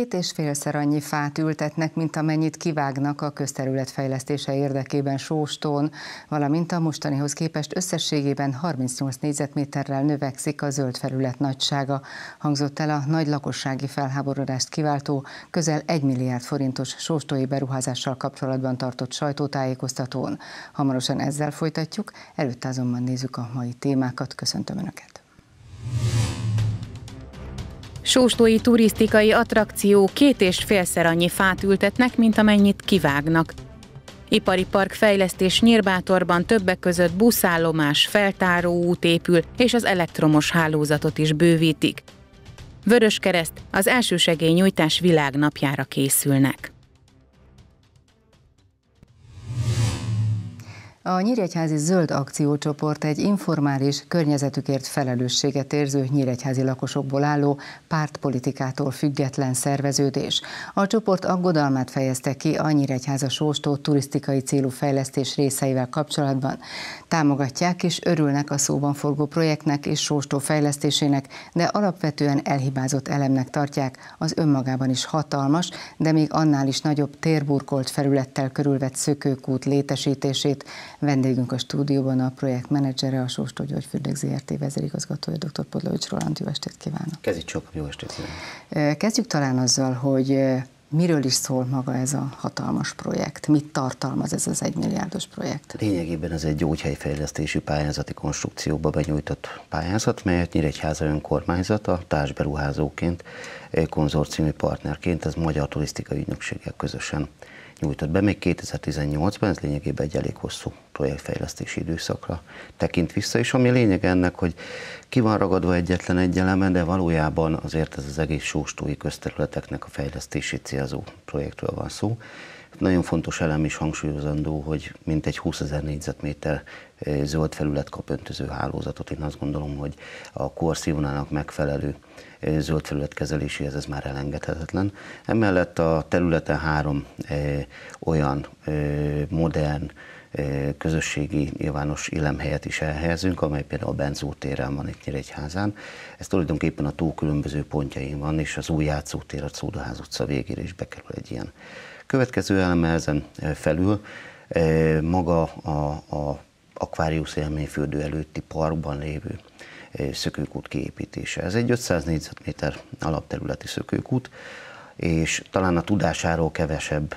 két és félszer annyi fát ültetnek, mint amennyit kivágnak a közterület fejlesztése érdekében Sóstón, valamint a mostanihoz képest összességében 38 négyzetméterrel növekszik a zöld felület nagysága. Hangzott el a nagy lakossági felháborodást kiváltó, közel 1 milliárd forintos sóstói beruházással kapcsolatban tartott sajtótájékoztatón. Hamarosan ezzel folytatjuk, előtte azonban nézzük a mai témákat. Köszöntöm Önöket! Sóstói turisztikai attrakció két és félszer annyi fát ültetnek, mint amennyit kivágnak. Ipari park fejlesztés Nyírbátorban többek között buszállomás, feltáró út épül, és az elektromos hálózatot is bővítik. Vöröskereszt az nyújtás világnapjára készülnek. A Nyíregyházi Zöld Akciócsoport egy informális, környezetükért felelősséget érző nyíregyházi lakosokból álló pártpolitikától független szerveződés. A csoport aggodalmát fejezte ki a Nyíregyháza sóstó turisztikai célú fejlesztés részeivel kapcsolatban. Támogatják és örülnek a szóban forgó projektnek és sóstó fejlesztésének, de alapvetően elhibázott elemnek tartják az önmagában is hatalmas, de még annál is nagyobb térburkolt felülettel körülvett szökőkút létesítését, Vendégünk a stúdióban a projektmenedzsere, a Sóstó Gyógyfürdők ZRT vezérigazgatója, dr. Podlovics Roland. Jó estét kívánok! Kezdjük csak, jó estét kívánok! Kezdjük talán azzal, hogy miről is szól maga ez a hatalmas projekt? Mit tartalmaz ez az egymilliárdos projekt? Lényegében ez egy gyógyhelyfejlesztési pályázati konstrukcióba benyújtott pályázat, melyet Nyíregyháza önkormányzata társberuházóként, konzorciumi partnerként, ez Magyar Turisztikai Ügynökséggel közösen nyújtott be még 2018-ban, ez lényegében egy elég hosszú projektfejlesztési időszakra tekint vissza, és ami lényeg ennek, hogy ki van ragadva egyetlen egy eleme, de valójában azért ez az egész sóstói közterületeknek a fejlesztési célzó projektről van szó. Nagyon fontos elem is hangsúlyozandó, hogy mintegy 20 ezer négyzetméter zöld felület kap öntöző hálózatot. Én azt gondolom, hogy a korszívonának megfelelő zöld felületkezeléséhez ez már elengedhetetlen. Emellett a területen három e, olyan e, modern, e, közösségi nyilvános élemhelyet is elhelyezünk, amely például a Benzó téren van itt Nyíregyházán. Ez tulajdonképpen a tó különböző pontjain van, és az új játszótér a Szódaház utca végére is bekerül egy ilyen. Következő eleme ezen felül maga a, a akvárius élményfürdő előtti parkban lévő szökőkút kiépítése. Ez egy 500 négyzetméter alapterületi szökőkút, és talán a tudásáról kevesebb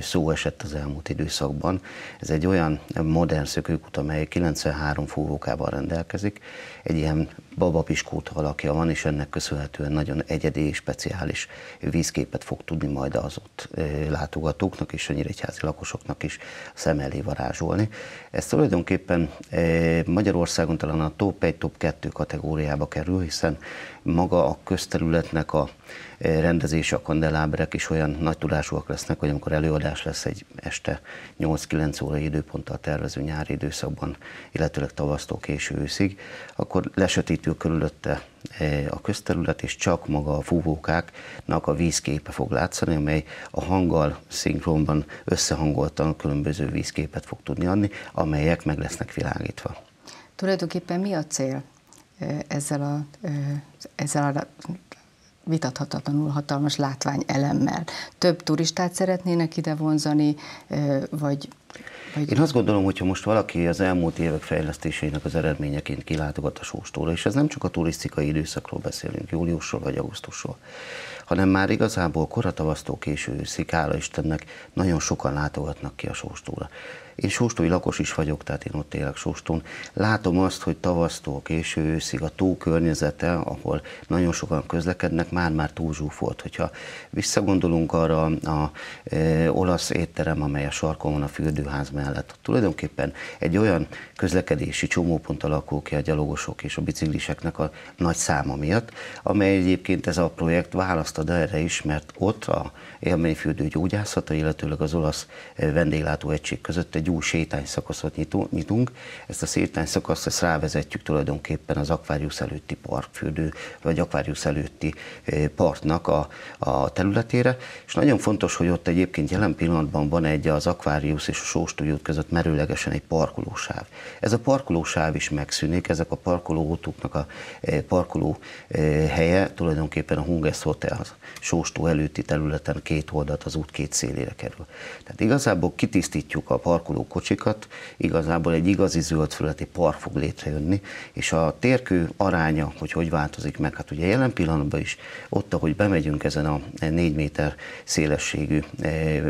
szó esett az elmúlt időszakban. Ez egy olyan modern szökőkút, amely 93 fúvókával rendelkezik, egy ilyen babapiskóta alakja van, és ennek köszönhetően nagyon egyedi és speciális vízképet fog tudni majd az ott látogatóknak és a nyíregyházi lakosoknak is szem elé varázsolni. Ez tulajdonképpen Magyarországon talán a top 1, top 2 kategóriába kerül, hiszen maga a közterületnek a rendezése, a kandeláberek is olyan nagy tudásúak lesznek, hogy amikor előadás lesz egy este 8-9 óra időponttal tervező nyári időszakban, illetőleg tavasztól késő őszig, akkor akkor lesötítő körülötte e, a közterület, és csak maga a fúvókáknak a vízképe fog látszani, amely a hanggal szinkronban összehangoltan különböző vízképet fog tudni adni, amelyek meg lesznek világítva. Tulajdonképpen mi a cél e, ezzel a, e, ezzel a vitathatatlanul hatalmas elemmel? Több turistát szeretnének ide vonzani, vagy én azt gondolom, hogyha most valaki az elmúlt évek fejlesztéseinek az eredményeként kilátogat a Sóstóra, és ez nem csak a turisztikai időszakról beszélünk, júliusról vagy augusztusról, hanem már igazából koratavasztó késő őszik, Istennek, nagyon sokan látogatnak ki a Sóstóra. Én sóstói lakos is vagyok, tehát én ott élek sóstón. Látom azt, hogy tavasztól késő őszig a tó környezete, ahol nagyon sokan közlekednek, már-már túl zsúfolt. Hogyha visszagondolunk arra a e, olasz étterem, amely a sarkon van a fürdőház mellett, tulajdonképpen egy olyan közlekedési csomópont alakul ki a gyalogosok és a bicikliseknek a nagy száma miatt, amely egyébként ez a projekt választ erre is, mert ott a élményfürdő gyógyászata, illetőleg az olasz egység között egy gyúl sétány szakaszot nyitunk. Ezt a sétány szakaszt ezt rávezetjük tulajdonképpen az akvárius előtti parkfürdő, vagy akvárius előtti partnak a, a területére. És nagyon fontos, hogy ott egyébként jelen pillanatban van egy az akvárius és a sóstújút között merőlegesen egy parkolósáv. Ez a parkolósáv is megszűnik, ezek a parkolóautóknak a parkoló helye tulajdonképpen a Hunges Hotel sóstó előtti területen két oldalt az út két szélére kerül. Tehát igazából kitisztítjuk a parkoló szálló kocsikat, igazából egy igazi zöldfületi park fog létrejönni, és a térkő aránya, hogy hogy változik meg, hát ugye jelen pillanatban is ott, ahogy bemegyünk ezen a 4 méter szélességű e, e,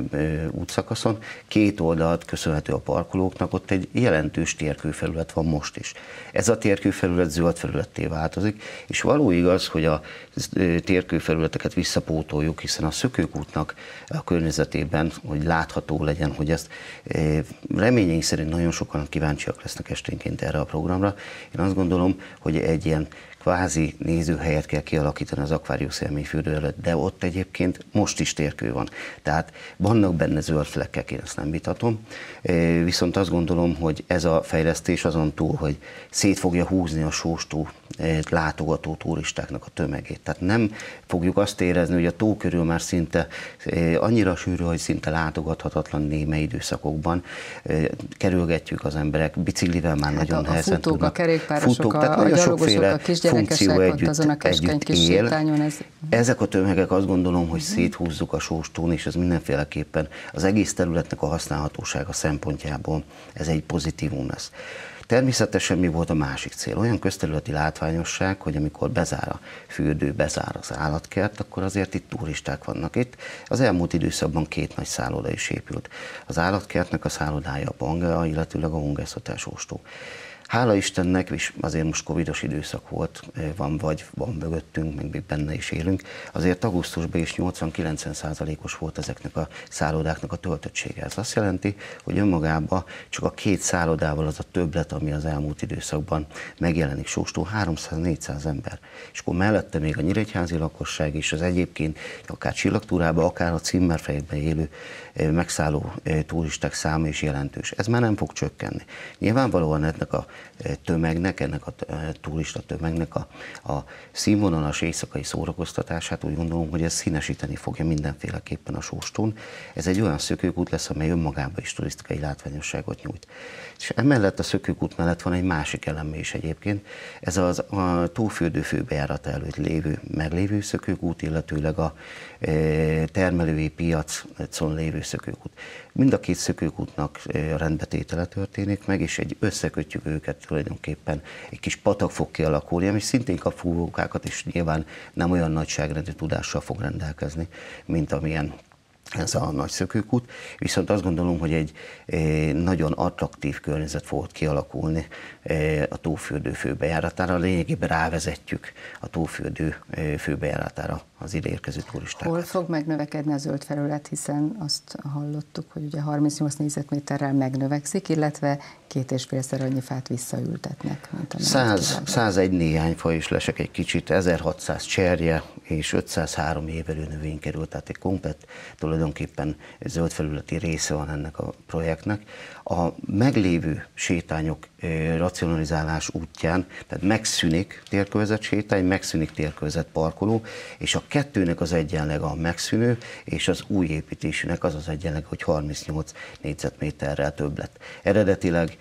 útszakaszon, két oldalt köszönhető a parkolóknak, ott egy jelentős térkőfelület van most is. Ez a térkőfelület zöld változik, és való igaz, hogy a e, térkőfelületeket visszapótoljuk, hiszen a szökőkútnak a környezetében, hogy látható legyen, hogy ezt reményeink szerint nagyon sokan kíváncsiak lesznek esténként erre a programra. Én azt gondolom, hogy egy ilyen kvázi nézőhelyet kell kialakítani az akvárius élményfürdő előtt, de ott egyébként most is térkő van. Tehát vannak benne zöld flekkek, én ezt nem vitatom, viszont azt gondolom, hogy ez a fejlesztés azon túl, hogy szét fogja húzni a sóstó látogató turistáknak a tömegét. Tehát nem fogjuk azt érezni, hogy a tó körül már szinte annyira sűrű, hogy szinte látogathatatlan néme időszakokban. Kerülgetjük az emberek, biciklivel már hát nagyon a, a nehezen futók, tudnak. a futók, a, kerékpárosok, a gyalogosok, a kisgyerekek funkció együtt, együtt él. Ez... Ezek a tömegek azt gondolom, hogy uh-huh. széthúzzuk a sóstón, és ez mindenféleképpen az egész területnek a használhatósága szempontjából ez egy pozitívum lesz. Természetesen mi volt a másik cél? Olyan közterületi látványosság, hogy amikor bezár a fürdő, bezár az állatkert, akkor azért itt turisták vannak. Itt az elmúlt időszakban két nagy szálloda is épült. Az állatkertnek a szállodája a Banga, illetőleg a Hungeszotás Ostó. Hála Istennek, és azért most covidos időszak volt, eh, van vagy, van mögöttünk, meg még benne is élünk, azért augusztusban is 80-90 százalékos volt ezeknek a szállodáknak a töltöttsége. Ez azt jelenti, hogy önmagában csak a két szállodával az a többlet, ami az elmúlt időszakban megjelenik sóstó 300-400 ember. És akkor mellette még a nyíregyházi lakosság és az egyébként akár csillagtúrában, akár a címmerfejekben élő Eh, megszálló eh, turisták száma is jelentős. Ez már nem fog csökkenni. Nyilvánvalóan ennek a eh, tömegnek, ennek a turista tömegnek a, a színvonalas éjszakai szórakoztatását úgy gondolom, hogy ez színesíteni fogja mindenféleképpen a sóstón. Ez egy olyan szökőkút lesz, amely önmagában is turisztikai látványosságot nyújt. És emellett a szökőkút mellett van egy másik eleme is egyébként, ez az a túlfürdő főbejárata előtt lévő, meglévő szökőkút, illetőleg a termelői piacon lévő szökőkút. Mind a két szökőkútnak rendbetétele történik meg, és egy összekötjük őket tulajdonképpen. Egy kis patak fog kialakulni, ami szintén kap fúvókákat, és nyilván nem olyan nagyságrendű tudással fog rendelkezni, mint amilyen ez a nagy szökőkút, viszont azt gondolom, hogy egy eh, nagyon attraktív környezet fog kialakulni eh, a tófürdő főbejáratára. Lényegében rávezetjük a tófürdő eh, főbejáratára az ide érkező turistákat. Hol fog megnövekedni a zöld felület, hiszen azt hallottuk, hogy ugye 38 négyzetméterrel megnövekszik, illetve két és félszer annyi fát visszaültetnek. Mint 100, 101 néhány fa is lesek egy kicsit, 1600 cserje és 503 évelő növény került, tehát egy komplet tulajdonképpen zöld felületi része van ennek a projektnek a meglévő sétányok racionalizálás útján, tehát megszűnik térkövezett sétány, megszűnik térkövezett parkoló, és a kettőnek az egyenleg a megszűnő, és az új építésűnek az az egyenleg, hogy 38 négyzetméterrel több lett. Eredetileg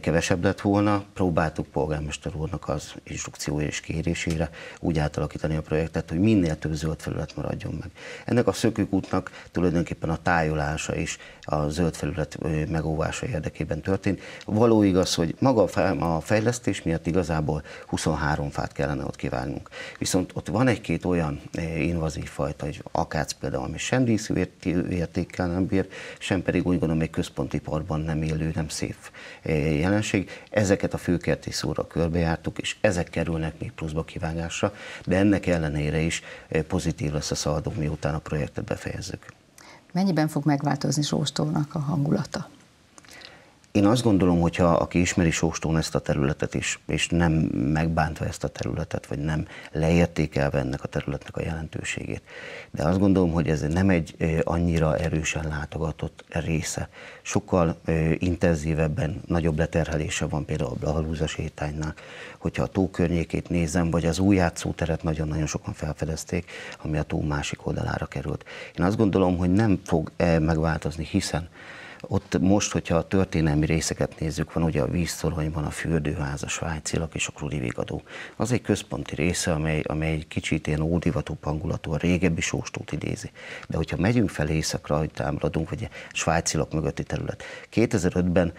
kevesebb lett volna, próbáltuk polgármester úrnak az instrukciója és kérésére úgy átalakítani a projektet, hogy minél több zöld felület maradjon meg. Ennek a szökőkútnak tulajdonképpen a tájolása és a zöld felület megóvása érdekében történt. Való igaz, hogy maga a fejlesztés miatt igazából 23 fát kellene ott kivágnunk. Viszont ott van egy-két olyan eh, invazív fajta, hogy akác például, ami sem díszértékkel nem bír, sem pedig úgy gondolom, egy központi parban nem élő, nem szép eh, jelenség. Ezeket a főkerti szóra körbejártuk, és ezek kerülnek még pluszba kivágásra, de ennek ellenére is eh, pozitív lesz a szaladó, miután a projektet befejezzük. Mennyiben fog megváltozni Zsóstónak a hangulata? Én azt gondolom, hogyha aki ismeri Sóstón ezt a területet is, és nem megbántva ezt a területet, vagy nem leértékelve ennek a területnek a jelentőségét, de azt gondolom, hogy ez nem egy annyira erősen látogatott része. Sokkal intenzívebben, nagyobb leterhelése van például a Blahalúza sétánynál, hogyha a tó környékét nézem, vagy az új játszóteret nagyon-nagyon sokan felfedezték, ami a tó másik oldalára került. Én azt gondolom, hogy nem fog megváltozni, hiszen ott most, hogyha a történelmi részeket nézzük, van ugye a víztoronyban a fürdőház, a svájci lak és a vigadó. Az egy központi része, amely, amely egy kicsit ilyen ódivatú hangulatú, a régebbi sóstót idézi. De hogyha megyünk fel éjszakra, hogy támadunk, vagy a svájci lak mögötti terület. 2005-ben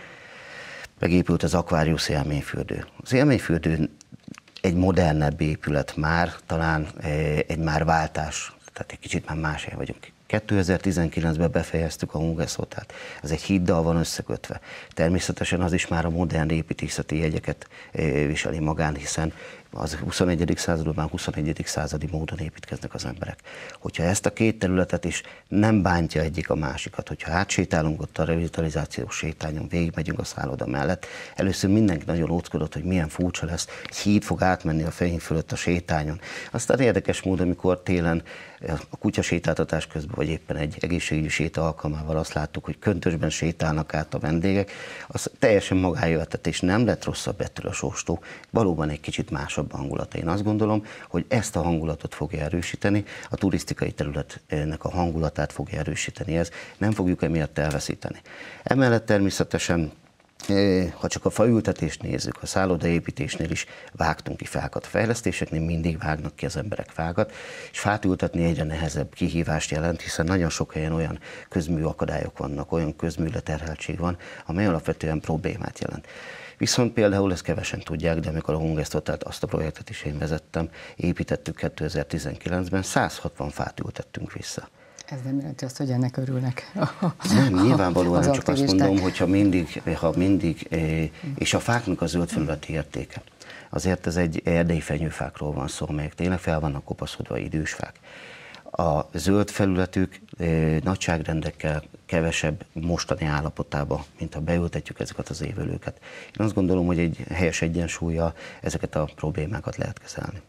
megépült az Aquarius élményfürdő. Az élményfürdő egy modernebb épület már, talán eh, egy már váltás, tehát egy kicsit már máshely vagyunk. 2019-ben befejeztük a Mugeszotát. Ez egy híddal van összekötve. Természetesen az is már a modern építészeti jegyeket viseli magán, hiszen az 21. században 21. századi módon építkeznek az emberek. Hogyha ezt a két területet is nem bántja egyik a másikat, hogyha átsétálunk ott a revitalizációs sétányon, végigmegyünk a szálloda mellett, először mindenki nagyon óckodott, hogy milyen furcsa lesz, híd fog átmenni a fején fölött a sétányon. Aztán érdekes módon, amikor télen a kutya sétáltatás közben, vagy éppen egy egészségügyi séta alkalmával azt láttuk, hogy köntösben sétálnak át a vendégek, az teljesen magájövetett, és nem lett rosszabb ettől a sóstó. Valóban egy kicsit másabb a hangulata. Én azt gondolom, hogy ezt a hangulatot fogja erősíteni, a turisztikai területnek a hangulatát fogja erősíteni ez. Nem fogjuk emiatt elveszíteni. Emellett természetesen ha csak a faültetést nézzük, a szállodaépítésnél is vágtunk ki fákat. A fejlesztéseknél mindig vágnak ki az emberek fákat, és fát ültetni egyre nehezebb kihívást jelent, hiszen nagyon sok helyen olyan közmű akadályok vannak, olyan közmű leterheltség van, amely alapvetően problémát jelent. Viszont például ezt kevesen tudják, de amikor a Hungesztotát, azt a projektet is én vezettem, építettük 2019-ben, 160 fát ültettünk vissza. Ez nem jelenti azt, hogy ennek örülnek. A, nem, nyilvánvalóan az csak azt mondom, hogyha mindig, ha mindig, eh, és a fáknak a zöld felületi értéke. Azért ez egy erdei fenyőfákról van szó, amelyek tényleg fel vannak kopaszodva idős fák. A zöld felületük eh, nagyságrendekkel kevesebb mostani állapotába, mint ha beültetjük ezeket az évölőket. Én azt gondolom, hogy egy helyes egyensúlya ezeket a problémákat lehet kezelni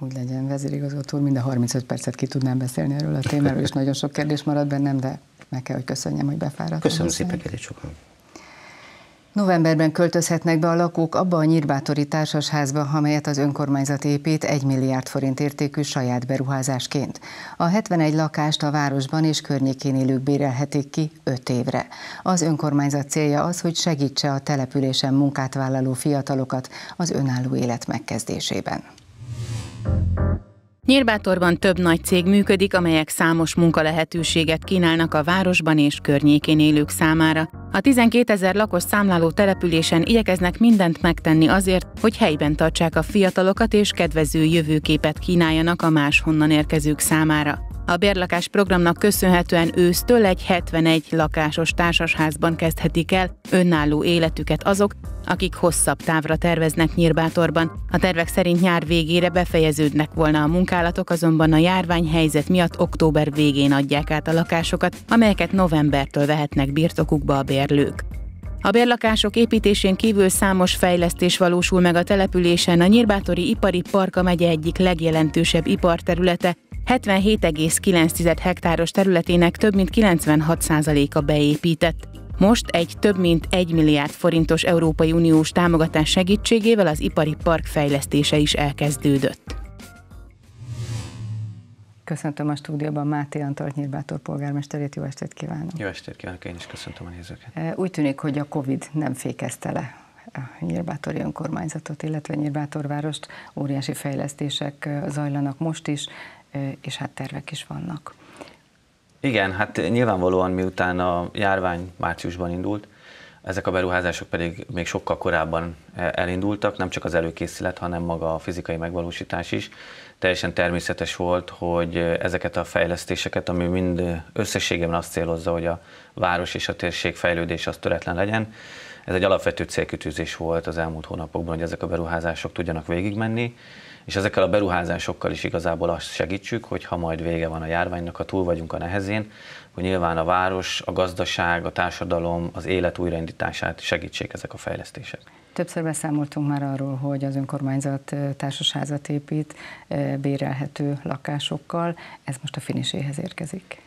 úgy legyen vezérigazgató, mind a 35 percet ki tudnám beszélni erről a témáról, és nagyon sok kérdés maradt bennem, de meg kell, hogy köszönjem, hogy befáradtam. Köszönöm szépen, kérdés sokan. Novemberben költözhetnek be a lakók abba a nyírbátori társasházba, amelyet az önkormányzat épít 1 milliárd forint értékű saját beruházásként. A 71 lakást a városban és környékén élők bérelhetik ki 5 évre. Az önkormányzat célja az, hogy segítse a településen munkát vállaló fiatalokat az önálló élet megkezdésében. Nyírbátorban több nagy cég működik, amelyek számos munkalehetőséget kínálnak a városban és környékén élők számára. A 12 ezer lakos számláló településen igyekeznek mindent megtenni azért, hogy helyben tartsák a fiatalokat és kedvező jövőképet kínáljanak a máshonnan érkezők számára. A bérlakás programnak köszönhetően ősztől egy 71 lakásos társasházban kezdhetik el önálló életüket azok, akik hosszabb távra terveznek Nyírbátorban. A tervek szerint nyár végére befejeződnek volna a munkálatok, azonban a járványhelyzet miatt október végén adják át a lakásokat, amelyeket novembertől vehetnek birtokukba a bérlők. A bérlakások építésén kívül számos fejlesztés valósul meg a településen, a Nyírbátori Ipari Parka megye egyik legjelentősebb iparterülete, 77,9 hektáros területének több mint 96%-a beépített. Most egy több mint 1 milliárd forintos Európai Uniós támogatás segítségével az ipari park fejlesztése is elkezdődött. Köszöntöm a stúdióban Máté Antal Nyírbátor polgármesterét, jó estét kívánok! Jó estét kívánok, én is köszöntöm a nézőket! E, úgy tűnik, hogy a Covid nem fékezte le a Nyírbátori önkormányzatot, illetve Nyírbátorvárost. Óriási fejlesztések e, zajlanak most is és hát tervek is vannak. Igen, hát nyilvánvalóan miután a járvány márciusban indult, ezek a beruházások pedig még sokkal korábban e, elindultak, nem csak az előkészület, hanem maga a fizikai megvalósítás is. Teljesen természetes volt, hogy ezeket a fejlesztéseket, ami mind összességében azt célozza, hogy a város és a térség fejlődés az töretlen legyen, ez egy alapvető célkütőzés volt az elmúlt hónapokban, hogy ezek a beruházások tudjanak végigmenni, és ezekkel a beruházásokkal is igazából azt segítsük, hogy ha majd vége van a járványnak, ha túl vagyunk a nehezén, hogy nyilván a város, a gazdaság, a társadalom, az élet újraindítását segítsék ezek a fejlesztések. Többször beszámoltunk már arról, hogy az önkormányzat társasházat épít bérelhető lakásokkal. Ez most a finiséhez érkezik.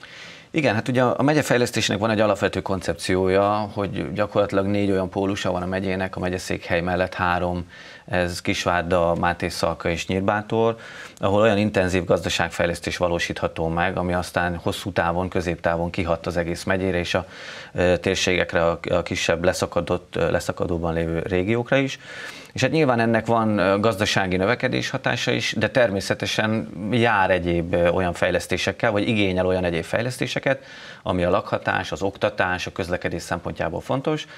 Igen, hát ugye a megyefejlesztésnek van egy alapvető koncepciója, hogy gyakorlatilag négy olyan pólusa van a megyének, a megyeszékhely mellett három, ez Kisvárda, Máté Szalka és Nyírbátor, ahol olyan intenzív gazdaságfejlesztés valósítható meg, ami aztán hosszú távon, középtávon kihat az egész megyére és a térségekre, a kisebb leszakadott, leszakadóban lévő régiókra is. És hát nyilván ennek van gazdasági növekedés hatása is, de természetesen jár egyéb olyan fejlesztésekkel, vagy igényel olyan egyéb fejlesztéseket, ami a lakhatás, az oktatás, a közlekedés szempontjából fontos. Na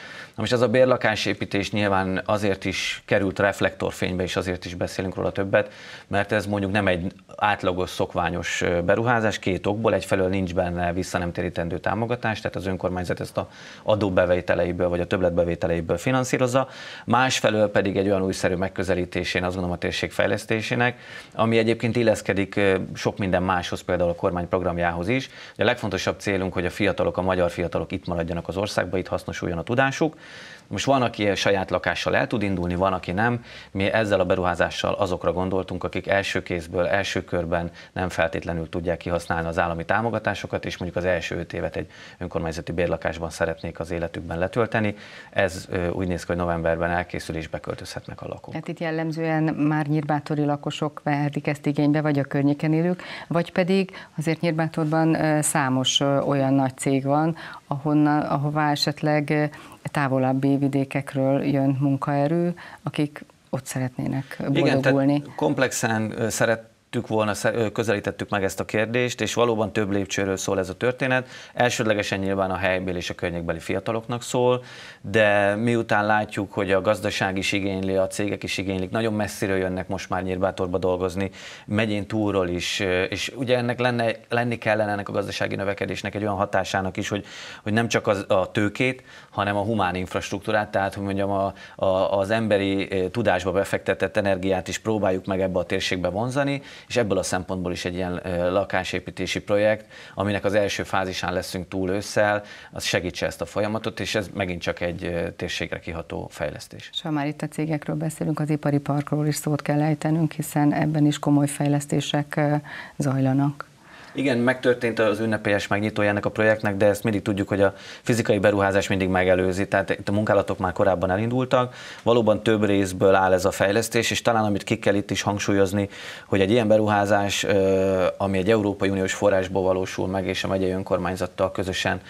most ez a bérlakásépítés nyilván azért is került reflektorfénybe, és azért is beszélünk róla többet, mert ez mondjuk nem egy átlagos, szokványos beruházás két okból, egyfelől nincs benne visszanemtérítendő támogatás, tehát az önkormányzat ezt a adóbevételeiből vagy a többletbevételeiből finanszírozza, másfelől pedig egy olyan újszerű megközelítésén, azt gondolom a térség fejlesztésének, ami egyébként illeszkedik sok minden máshoz, például a kormány programjához is. A legfontosabb célunk, hogy a fiatalok, a magyar fiatalok itt maradjanak az országban, itt hasznosuljon a tudásuk, most van, aki saját lakással el tud indulni, van, aki nem. Mi ezzel a beruházással azokra gondoltunk, akik első kézből, első körben nem feltétlenül tudják kihasználni az állami támogatásokat, és mondjuk az első öt évet egy önkormányzati bérlakásban szeretnék az életükben letölteni. Ez úgy néz ki, hogy novemberben elkészül és beköltözhetnek a lakók. Tehát itt jellemzően már nyírbátori lakosok vehetik ezt igénybe, vagy a környéken élők, vagy pedig azért nyírbátorban számos olyan nagy cég van, ahonnan, ahová esetleg távolabbi vidékekről jön munkaerő, akik ott szeretnének boldogulni. Igen, tehát komplexen szeret, tük volna, közelítettük meg ezt a kérdést, és valóban több lépcsőről szól ez a történet. Elsődlegesen nyilván a helybeli és a környékbeli fiataloknak szól, de miután látjuk, hogy a gazdaság is igényli, a cégek is igénylik, nagyon messziről jönnek most már Nyírbátorba dolgozni, megyén túlról is, és ugye ennek lenne, lenni kellene ennek a gazdasági növekedésnek egy olyan hatásának is, hogy, hogy nem csak az, a tőkét, hanem a humán infrastruktúrát, tehát hogy mondjam, a, a, az emberi tudásba befektetett energiát is próbáljuk meg ebbe a térségbe vonzani, és ebből a szempontból is egy ilyen lakásépítési projekt, aminek az első fázisán leszünk túl ősszel, az segítse ezt a folyamatot, és ez megint csak egy térségre kiható fejlesztés. És ha már itt a cégekről beszélünk, az ipari parkról is szót kell ejtenünk, hiszen ebben is komoly fejlesztések zajlanak. Igen, megtörtént az ünnepélyes megnyitójának a projektnek, de ezt mindig tudjuk, hogy a fizikai beruházás mindig megelőzi, tehát itt a munkálatok már korábban elindultak. Valóban több részből áll ez a fejlesztés, és talán amit ki kell itt is hangsúlyozni, hogy egy ilyen beruházás, ami egy Európai Uniós forrásból valósul meg, és a megyei önkormányzattal közösen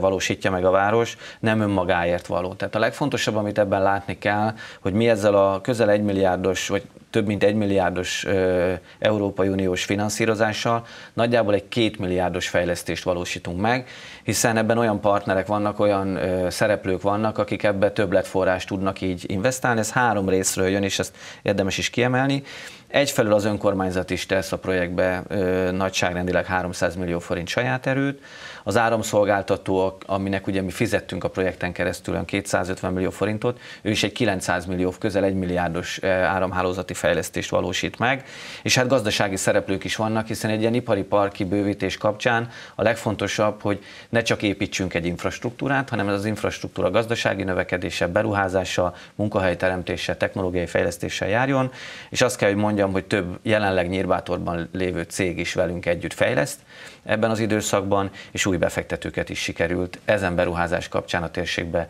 valósítja meg a város, nem önmagáért való. Tehát a legfontosabb, amit ebben látni kell, hogy mi ezzel a közel egymilliárdos, milliárdos, vagy több mint egymilliárdos milliárdos Európai Uniós finanszírozással nagyjából egy két milliárdos fejlesztést valósítunk meg, hiszen ebben olyan partnerek vannak, olyan ö, szereplők vannak, akik ebbe többletforrást tudnak így investálni. Ez három részről jön, és ezt érdemes is kiemelni. Egyfelől az önkormányzat is tesz a projektbe ö, nagyságrendileg 300 millió forint saját erőt, az áramszolgáltató, aminek ugye mi fizettünk a projekten keresztül 250 millió forintot, ő is egy 900 millió, közel 1 milliárdos áramhálózati fejlesztést valósít meg, és hát gazdasági szereplők is vannak, hiszen egy ilyen ipari parki bővítés kapcsán a legfontosabb, hogy ne csak építsünk egy infrastruktúrát, hanem ez az infrastruktúra gazdasági növekedése, beruházása, munkahelyteremtése, technológiai fejlesztéssel járjon, és azt kell, hogy mondja, mondjam, hogy több jelenleg Nyírbátorban lévő cég is velünk együtt fejleszt ebben az időszakban, és új befektetőket is sikerült ezen beruházás kapcsán a térségbe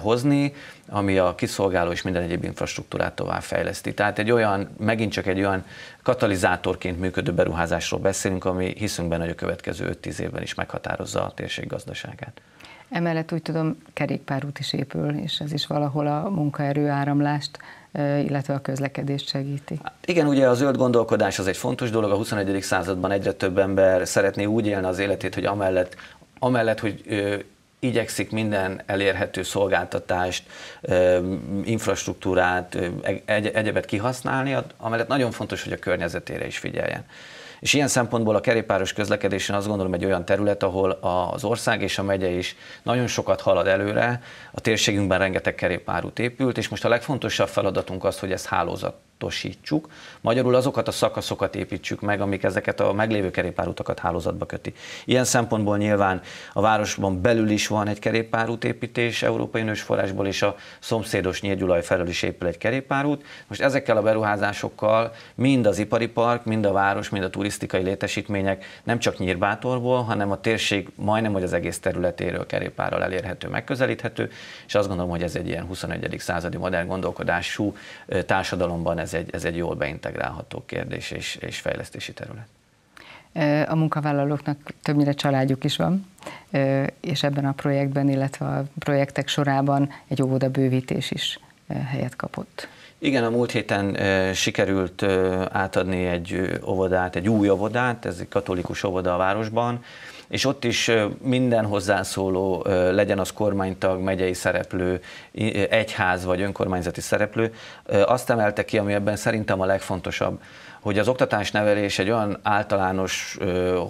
hozni, ami a kiszolgáló és minden egyéb infrastruktúrát továbbfejleszti. Tehát egy olyan, megint csak egy olyan katalizátorként működő beruházásról beszélünk, ami hiszünk benne, hogy a következő 5-10 évben is meghatározza a térség gazdaságát. Emellett úgy tudom, kerékpárút is épül, és ez is valahol a munkaerő áramlást illetve a közlekedést segíti. Hát igen, ugye a zöld gondolkodás az egy fontos dolog, a 21. században egyre több ember szeretné úgy élni az életét, hogy amellett, amellett hogy igyekszik minden elérhető szolgáltatást, infrastruktúrát, egy, egyebet kihasználni, amellett nagyon fontos, hogy a környezetére is figyeljen. És ilyen szempontból a kerékpáros közlekedésen azt gondolom egy olyan terület, ahol az ország és a megye is nagyon sokat halad előre, a térségünkben rengeteg kerékpárút épült, és most a legfontosabb feladatunk az, hogy ezt hálózat sajátosítsuk. Magyarul azokat a szakaszokat építsük meg, amik ezeket a meglévő kerékpárutakat hálózatba köti. Ilyen szempontból nyilván a városban belül is van egy kerékpárút építés Európai nős forrásból, és a szomszédos Nyírgyulaj felől is épül egy kerékpárút. Most ezekkel a beruházásokkal mind az ipari park, mind a város, mind a turisztikai létesítmények nem csak Nyírbátorból, hanem a térség majdnem, hogy az egész területéről kerékpárral elérhető, megközelíthető, és azt gondolom, hogy ez egy ilyen 21. századi modern gondolkodású társadalomban ez ez egy, ez egy jól beintegrálható kérdés és, és fejlesztési terület. A munkavállalóknak többnyire családjuk is van, és ebben a projektben, illetve a projektek sorában egy óvoda bővítés is helyet kapott. Igen, a múlt héten sikerült átadni egy óvodát, egy új óvodát, ez egy katolikus óvoda a városban, és ott is minden hozzászóló, legyen az kormánytag, megyei szereplő, egyház vagy önkormányzati szereplő, azt emelte ki, ami ebben szerintem a legfontosabb, hogy az oktatásnevelés egy olyan általános,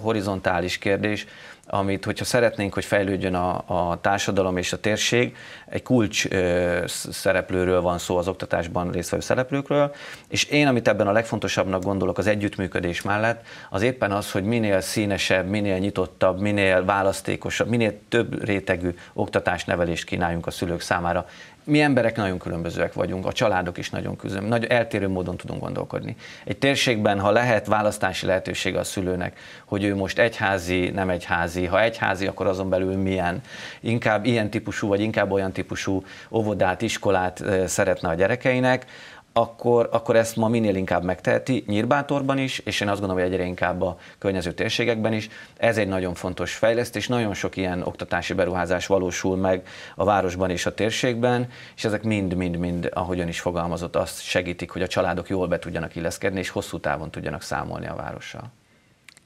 horizontális kérdés, amit, hogyha szeretnénk, hogy fejlődjön a, a társadalom és a térség, egy kulcs ö, szereplőről van szó az oktatásban résztvevő szereplőkről, és én, amit ebben a legfontosabbnak gondolok az együttműködés mellett, az éppen az, hogy minél színesebb, minél nyitottabb, minél választékosabb, minél több rétegű oktatásnevelést kínáljunk a szülők számára mi emberek nagyon különbözőek vagyunk, a családok is nagyon különbözőek, nagyon eltérő módon tudunk gondolkodni. Egy térségben, ha lehet, választási lehetősége a szülőnek, hogy ő most egyházi, nem egyházi, ha egyházi, akkor azon belül milyen, inkább ilyen típusú, vagy inkább olyan típusú óvodát, iskolát szeretne a gyerekeinek, akkor, akkor ezt ma minél inkább megteheti, Nyírbátorban is, és én azt gondolom, hogy egyre inkább a környező térségekben is. Ez egy nagyon fontos fejlesztés, nagyon sok ilyen oktatási beruházás valósul meg a városban és a térségben, és ezek mind-mind-mind, ahogyan is fogalmazott, azt segítik, hogy a családok jól be tudjanak illeszkedni, és hosszú távon tudjanak számolni a várossal.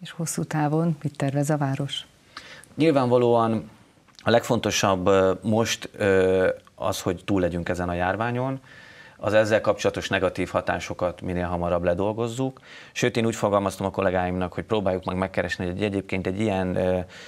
És hosszú távon mit tervez a város? Nyilvánvalóan a legfontosabb most az, hogy túl legyünk ezen a járványon, az ezzel kapcsolatos negatív hatásokat minél hamarabb ledolgozzuk. Sőt, én úgy fogalmaztam a kollégáimnak, hogy próbáljuk meg megkeresni, hogy egyébként egy ilyen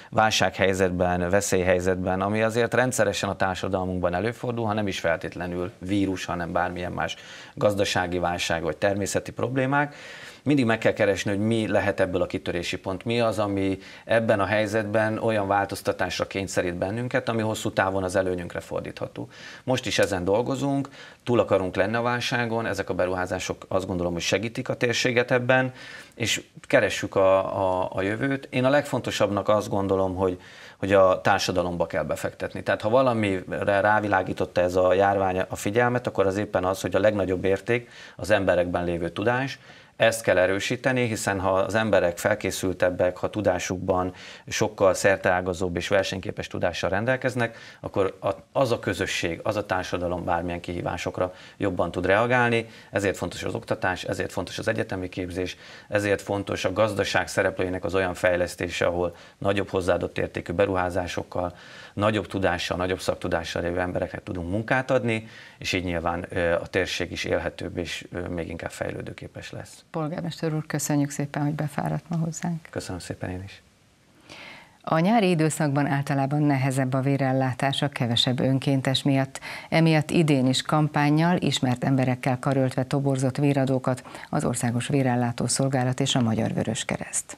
válsághelyzetben, veszélyhelyzetben, ami azért rendszeresen a társadalmunkban előfordul, ha nem is feltétlenül vírus, hanem bármilyen más gazdasági válság vagy természeti problémák, mindig meg kell keresni, hogy mi lehet ebből a kitörési pont, mi az, ami ebben a helyzetben olyan változtatásra kényszerít bennünket, ami hosszú távon az előnyünkre fordítható. Most is ezen dolgozunk, túl akarunk lenni a válságon, ezek a beruházások azt gondolom, hogy segítik a térséget ebben, és keressük a, a, a jövőt. Én a legfontosabbnak azt gondolom, hogy, hogy a társadalomba kell befektetni. Tehát ha valamire rávilágította ez a járvány a figyelmet, akkor az éppen az, hogy a legnagyobb érték az emberekben lévő tudás, ezt kell erősíteni, hiszen ha az emberek felkészültebbek, ha tudásukban sokkal szerteágazóbb és versenyképes tudással rendelkeznek, akkor az a közösség, az a társadalom bármilyen kihívásokra jobban tud reagálni. Ezért fontos az oktatás, ezért fontos az egyetemi képzés, ezért fontos a gazdaság szereplőinek az olyan fejlesztése, ahol nagyobb hozzáadott értékű beruházásokkal, nagyobb tudással, nagyobb szaktudással lévő embereknek tudunk munkát adni, és így nyilván a térség is élhetőbb és még inkább fejlődőképes lesz. Polgármester úr, köszönjük szépen, hogy befáradt ma hozzánk. Köszönöm szépen én is. A nyári időszakban általában nehezebb a vérellátása, kevesebb önkéntes miatt. Emiatt idén is kampányjal, ismert emberekkel karöltve toborzott véradókat az Országos Vérellátó Szolgálat és a Magyar Vörös Kereszt.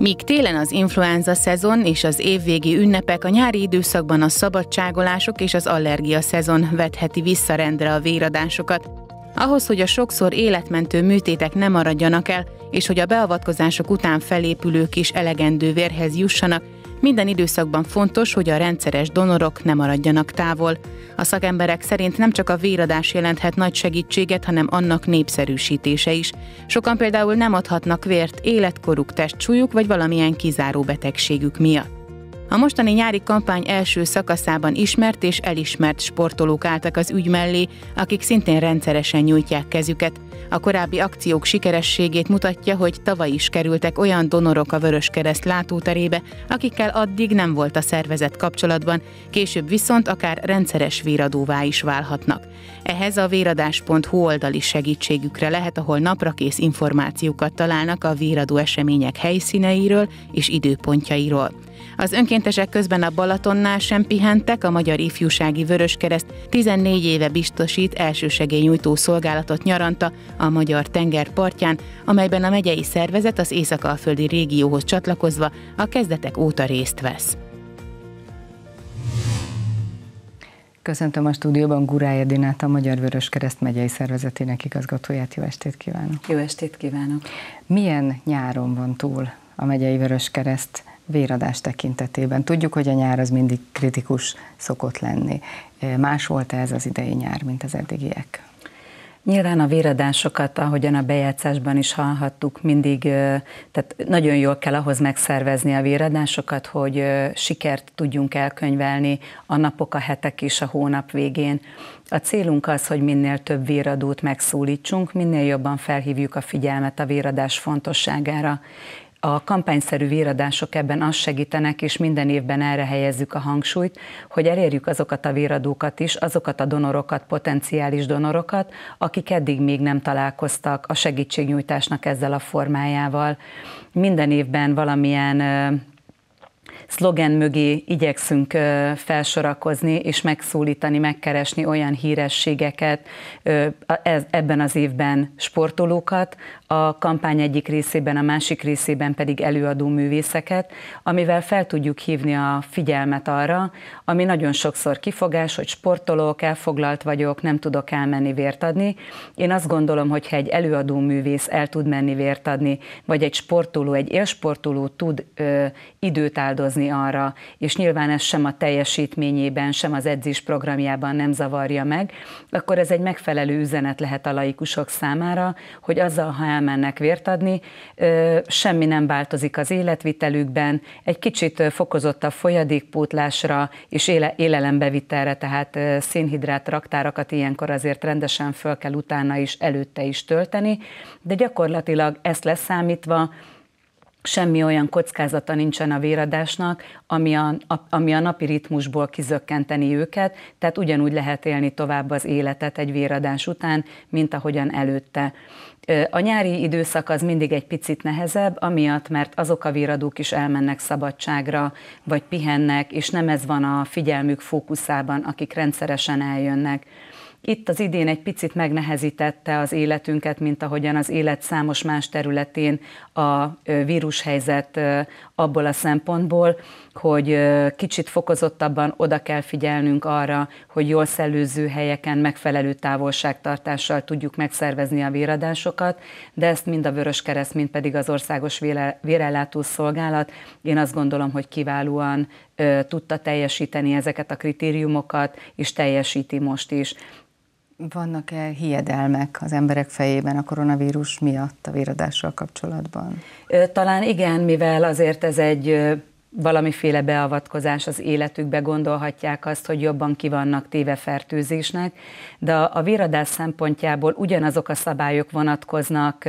Míg télen az influenza szezon és az évvégi ünnepek, a nyári időszakban a szabadságolások és az allergia szezon vetheti vissza rendre a véradásokat. Ahhoz, hogy a sokszor életmentő műtétek ne maradjanak el, és hogy a beavatkozások után felépülők is elegendő vérhez jussanak, minden időszakban fontos, hogy a rendszeres donorok ne maradjanak távol. A szakemberek szerint nem csak a véradás jelenthet nagy segítséget, hanem annak népszerűsítése is. Sokan például nem adhatnak vért életkoruk, testsúlyuk vagy valamilyen kizáró betegségük miatt. A mostani nyári kampány első szakaszában ismert és elismert sportolók álltak az ügy mellé, akik szintén rendszeresen nyújtják kezüket. A korábbi akciók sikerességét mutatja, hogy tavaly is kerültek olyan donorok a Vöröskereszt látóterébe, akikkel addig nem volt a szervezet kapcsolatban, később viszont akár rendszeres véradóvá is válhatnak. Ehhez a véradás.hu oldali segítségükre lehet, ahol naprakész információkat találnak a véradó események helyszíneiről és időpontjairól. Az önkéntesek közben a Balatonnál sem pihentek, a Magyar Ifjúsági Vöröskereszt 14 éve biztosít elsősegélynyújtó szolgálatot nyaranta a magyar tenger partján, amelyben a megyei szervezet az észak-alföldi régióhoz csatlakozva a kezdetek óta részt vesz. Köszöntöm a stúdióban Gurály Edinát a Magyar Vörös Kereszt megyei szervezetének igazgatóját. Jó estét kívánok! Jó estét kívánok! Milyen nyáron van túl a megyei Vörös Kereszt? véradás tekintetében. Tudjuk, hogy a nyár az mindig kritikus szokott lenni. Más volt ez az idei nyár, mint az eddigiek? Nyilván a véradásokat, ahogyan a bejátszásban is hallhattuk, mindig, tehát nagyon jól kell ahhoz megszervezni a véradásokat, hogy sikert tudjunk elkönyvelni a napok, a hetek és a hónap végén. A célunk az, hogy minél több véradót megszólítsunk, minél jobban felhívjuk a figyelmet a véradás fontosságára a kampányszerű véradások ebben azt segítenek, és minden évben erre helyezzük a hangsúlyt, hogy elérjük azokat a véradókat is, azokat a donorokat, potenciális donorokat, akik eddig még nem találkoztak a segítségnyújtásnak ezzel a formájával. Minden évben valamilyen szlogen mögé igyekszünk felsorakozni és megszólítani, megkeresni olyan hírességeket ebben az évben sportolókat, a kampány egyik részében, a másik részében pedig előadó művészeket, amivel fel tudjuk hívni a figyelmet arra, ami nagyon sokszor kifogás, hogy sportolók elfoglalt vagyok, nem tudok elmenni vért adni. Én azt gondolom, hogyha egy előadó művész el tud menni vért adni, vagy egy sportoló, egy élsportoló tud ö, időt áldozni, hivatkozni arra, és nyilván ez sem a teljesítményében, sem az edzés programjában nem zavarja meg, akkor ez egy megfelelő üzenet lehet a laikusok számára, hogy azzal, ha elmennek vért adni, semmi nem változik az életvitelükben, egy kicsit fokozottabb folyadékpótlásra és éle, élelembevitelre, tehát szénhidrát raktárakat ilyenkor azért rendesen föl kell utána is, előtte is tölteni, de gyakorlatilag ezt leszámítva, lesz semmi olyan kockázata nincsen a véradásnak, ami a, a, ami a napi ritmusból kizökkenteni őket, tehát ugyanúgy lehet élni tovább az életet egy véradás után, mint ahogyan előtte. A nyári időszak az mindig egy picit nehezebb, amiatt, mert azok a víradók is elmennek szabadságra, vagy pihennek, és nem ez van a figyelmük fókuszában, akik rendszeresen eljönnek. Itt az idén egy picit megnehezítette az életünket, mint ahogyan az élet számos más területén a vírushelyzet abból a szempontból, hogy kicsit fokozottabban oda kell figyelnünk arra, hogy jól szellőző helyeken megfelelő távolságtartással tudjuk megszervezni a véradásokat, de ezt mind a Vörös Kereszt, mind pedig az Országos Vérellátó Szolgálat, én azt gondolom, hogy kiválóan tudta teljesíteni ezeket a kritériumokat, és teljesíti most is. Vannak-e hiedelmek az emberek fejében a koronavírus miatt a véradással kapcsolatban? Talán igen, mivel azért ez egy valamiféle beavatkozás az életükbe, gondolhatják azt, hogy jobban kivannak téve fertőzésnek, de a véradás szempontjából ugyanazok a szabályok vonatkoznak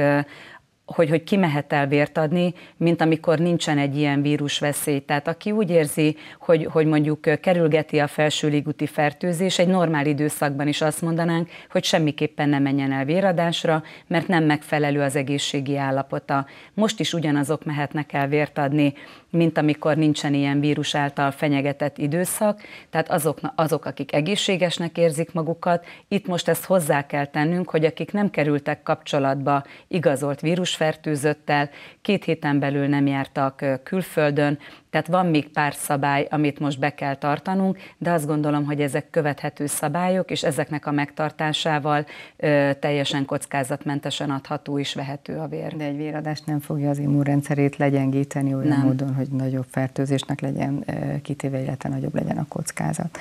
hogy, hogy ki mehet el vért adni, mint amikor nincsen egy ilyen vírus veszély, Tehát aki úgy érzi, hogy, hogy mondjuk kerülgeti a felső légúti fertőzés, egy normál időszakban is azt mondanánk, hogy semmiképpen nem menjen el véradásra, mert nem megfelelő az egészségi állapota. Most is ugyanazok mehetnek el vért adni, mint amikor nincsen ilyen vírus által fenyegetett időszak, tehát azok, azok, akik egészségesnek érzik magukat, itt most ezt hozzá kell tennünk, hogy akik nem kerültek kapcsolatba igazolt vírus fertőzöttel, két héten belül nem jártak külföldön, tehát van még pár szabály, amit most be kell tartanunk, de azt gondolom, hogy ezek követhető szabályok, és ezeknek a megtartásával ö, teljesen kockázatmentesen adható és vehető a vér. De egy véradás nem fogja az immunrendszerét legyengíteni olyan nem. módon, hogy nagyobb fertőzésnek legyen kitéve, illetve nagyobb legyen a kockázat.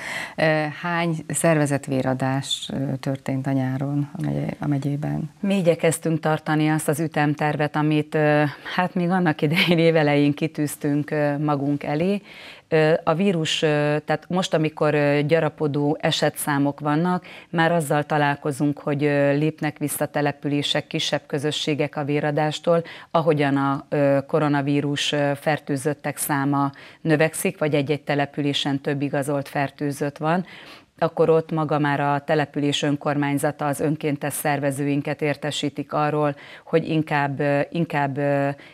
Hány szervezetvéradás történt a nyáron a, megy- a megyében? Mi igyekeztünk tartani azt az ütemtervet, amit hát még annak idején évelején kitűztünk magunk magunk elé. A vírus, tehát most, amikor gyarapodó esetszámok vannak, már azzal találkozunk, hogy lépnek vissza települések, kisebb közösségek a véradástól, ahogyan a koronavírus fertőzöttek száma növekszik, vagy egy-egy településen több igazolt fertőzött van akkor ott maga már a település önkormányzata az önkéntes szervezőinket értesítik arról, hogy inkább, inkább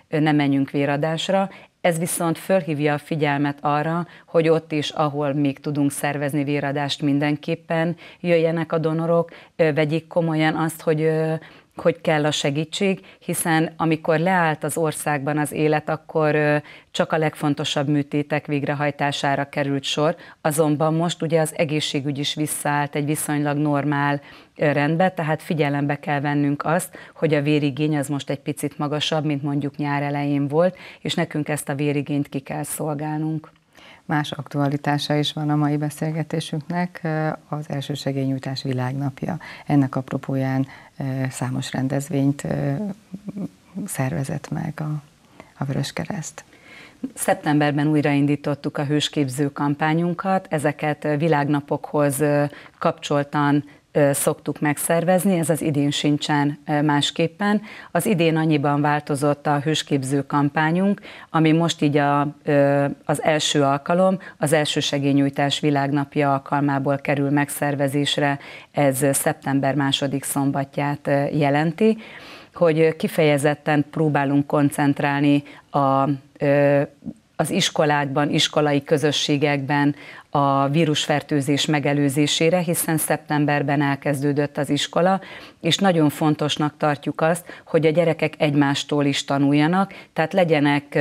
ne menjünk véradásra. Ez viszont fölhívja a figyelmet arra, hogy ott is, ahol még tudunk szervezni véradást mindenképpen, jöjjenek a donorok, vegyék komolyan azt, hogy hogy kell a segítség, hiszen amikor leállt az országban az élet, akkor csak a legfontosabb műtétek végrehajtására került sor, azonban most ugye az egészségügy is visszaállt egy viszonylag normál rendbe, tehát figyelembe kell vennünk azt, hogy a vérigény az most egy picit magasabb, mint mondjuk nyár elején volt, és nekünk ezt a vérigényt ki kell szolgálnunk más aktualitása is van a mai beszélgetésünknek, az első segélynyújtás világnapja. Ennek apropóján számos rendezvényt szervezett meg a, a Kereszt. Szeptemberben újraindítottuk a hősképző kampányunkat, ezeket világnapokhoz kapcsoltan szoktuk megszervezni, ez az idén sincsen másképpen. Az idén annyiban változott a hősképző kampányunk, ami most így a, az első alkalom, az első segényújtás világnapja alkalmából kerül megszervezésre, ez szeptember második szombatját jelenti hogy kifejezetten próbálunk koncentrálni a, az iskolákban, iskolai közösségekben a vírusfertőzés megelőzésére, hiszen szeptemberben elkezdődött az iskola, és nagyon fontosnak tartjuk azt, hogy a gyerekek egymástól is tanuljanak, tehát legyenek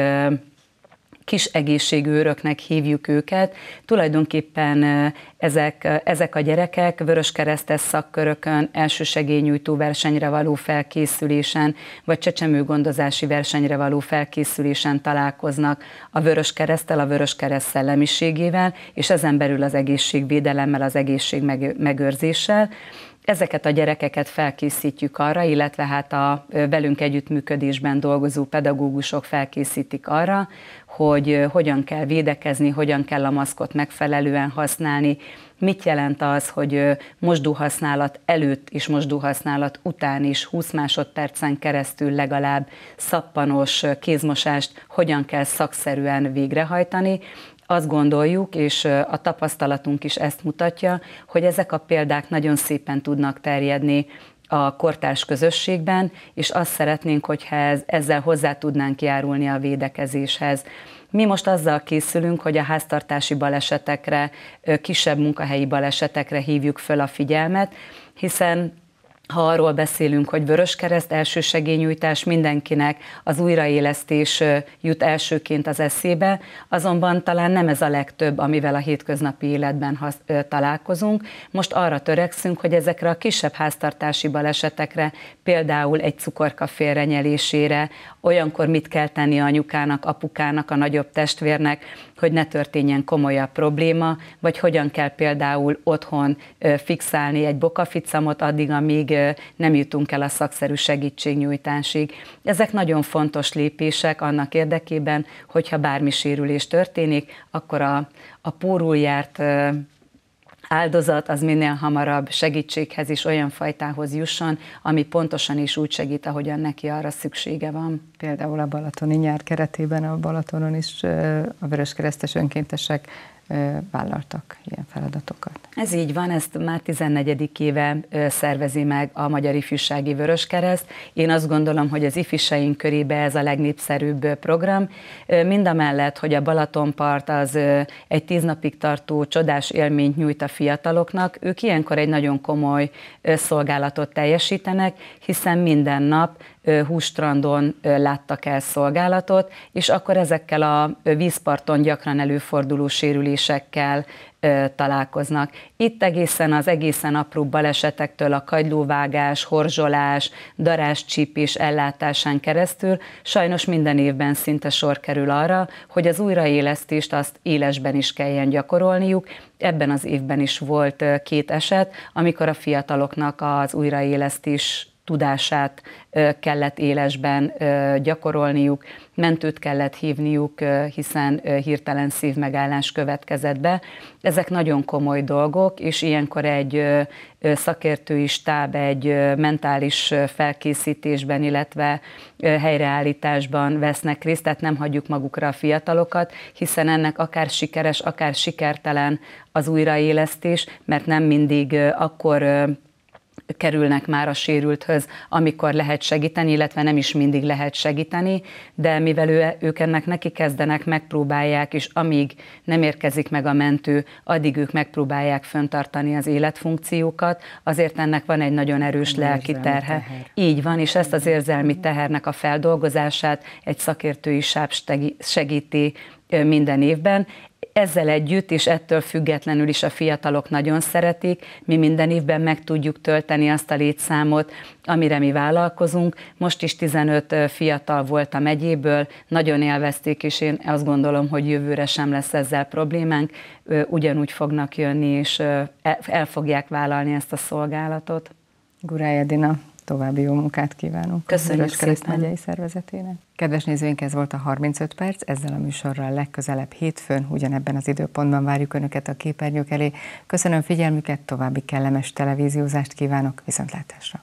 kis egészségőröknek hívjuk őket. Tulajdonképpen ezek, ezek a gyerekek vöröskeresztes szakkörökön, elsősegélynyújtó versenyre való felkészülésen, vagy csecsemőgondozási versenyre való felkészülésen találkoznak a vöröskeresztel, a vöröskereszt szellemiségével, és ezen belül az egészségvédelemmel, az egészség megőrzéssel ezeket a gyerekeket felkészítjük arra, illetve hát a velünk együttműködésben dolgozó pedagógusok felkészítik arra, hogy hogyan kell védekezni, hogyan kell a maszkot megfelelően használni, mit jelent az, hogy mosdóhasználat előtt és mosdóhasználat után is 20 másodpercen keresztül legalább szappanos kézmosást hogyan kell szakszerűen végrehajtani, azt gondoljuk, és a tapasztalatunk is ezt mutatja, hogy ezek a példák nagyon szépen tudnak terjedni a kortárs közösségben, és azt szeretnénk, hogyha ez, ezzel hozzá tudnánk járulni a védekezéshez. Mi most azzal készülünk, hogy a háztartási balesetekre, kisebb munkahelyi balesetekre hívjuk föl a figyelmet, hiszen ha arról beszélünk, hogy vörös kereszt első elsősegélynyújtás mindenkinek az újraélesztés jut elsőként az eszébe, azonban talán nem ez a legtöbb, amivel a hétköznapi életben hasz, ö, találkozunk. Most arra törekszünk, hogy ezekre a kisebb háztartási balesetekre, például egy cukorka félrenyelésére, olyankor mit kell tenni anyukának, apukának, a nagyobb testvérnek, hogy ne történjen komolyabb probléma, vagy hogyan kell például otthon fixálni egy bokaficamot addig, amíg nem jutunk el a szakszerű segítségnyújtásig. Ezek nagyon fontos lépések annak érdekében, hogyha bármi sérülés történik, akkor a, a pórul járt áldozat az minél hamarabb segítséghez is olyan fajtához jusson, ami pontosan is úgy segít, ahogyan neki arra szüksége van. Például a Balatoni nyár keretében a Balatonon is a Vöröskeresztes önkéntesek vállaltak ilyen feladatokat. Ez így van, ezt már 14. éve szervezi meg a Magyar Ifjúsági Vöröskereszt. Én azt gondolom, hogy az ifjúsaink körébe ez a legnépszerűbb program. Mind a mellett, hogy a Balatonpart az egy tíz napig tartó csodás élményt nyújt a fiataloknak, ők ilyenkor egy nagyon komoly szolgálatot teljesítenek, hiszen minden nap hústrandon láttak el szolgálatot, és akkor ezekkel a vízparton gyakran előforduló sérülésekkel találkoznak. Itt egészen az egészen apró balesetektől a kagylóvágás, horzsolás, csípés, ellátásán keresztül sajnos minden évben szinte sor kerül arra, hogy az újraélesztést azt élesben is kelljen gyakorolniuk. Ebben az évben is volt két eset, amikor a fiataloknak az újraélesztés tudását kellett élesben gyakorolniuk, mentőt kellett hívniuk, hiszen hirtelen szívmegállás következett be. Ezek nagyon komoly dolgok, és ilyenkor egy szakértői stáb egy mentális felkészítésben, illetve helyreállításban vesznek részt, tehát nem hagyjuk magukra a fiatalokat, hiszen ennek akár sikeres, akár sikertelen az újraélesztés, mert nem mindig akkor kerülnek már a sérülthöz, amikor lehet segíteni, illetve nem is mindig lehet segíteni, de mivel ő, ők ennek neki kezdenek, megpróbálják, és amíg nem érkezik meg a mentő, addig ők megpróbálják föntartani az életfunkciókat, azért ennek van egy nagyon erős lelki terhe. Teher. Így van, és ezt az érzelmi tehernek a feldolgozását egy szakértői sáv segíti minden évben ezzel együtt és ettől függetlenül is a fiatalok nagyon szeretik, mi minden évben meg tudjuk tölteni azt a létszámot, amire mi vállalkozunk. Most is 15 fiatal volt a megyéből, nagyon élvezték, és én azt gondolom, hogy jövőre sem lesz ezzel problémánk, ugyanúgy fognak jönni, és e, el fogják vállalni ezt a szolgálatot. Gurája Dina, további jó munkát kívánunk. Köszönjük a szépen. megyei szervezetének. Kedves nézőink, ez volt a 35 perc, ezzel a műsorral legközelebb hétfőn, ugyanebben az időpontban várjuk Önöket a képernyők elé. Köszönöm figyelmüket, további kellemes televíziózást kívánok, viszontlátásra!